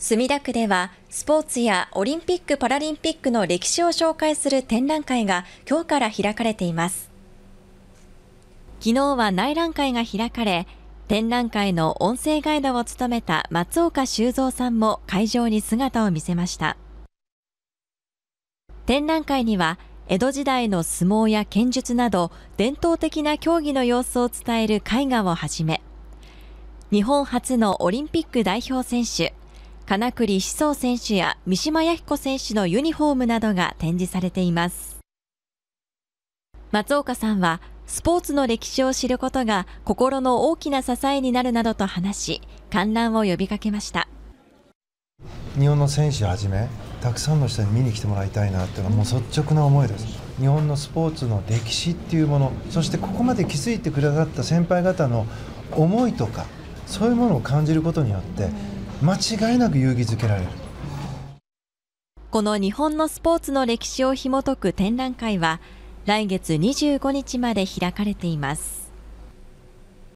墨田区ではスポーツやオリンピック・パラリンピックの歴史を紹介する展覧会が今日から開かれています昨日は内覧会が開かれ展覧会の音声ガイドを務めた松岡修造さんも会場に姿を見せました展覧会には江戸時代の相撲や剣術など伝統的な競技の様子を伝える絵画をはじめ日本初のオリンピック代表選手金栗志宗選手や三島弥彦選手のユニフォームなどが展示されています。松岡さんは、スポーツの歴史を知ることが心の大きな支えになるなどと話し、観覧を呼びかけました。日本の選手はじめ、たくさんの人に見に来てもらいたいなというのはもう率直な思いです。日本のスポーツの歴史っていうもの、そしてここまで気づいてくださった先輩方の思いとか、そういうものを感じることによって。間違いなく勇気づけられるこの日本のスポーツの歴史を紐解く展覧会は来月25日まで開かれています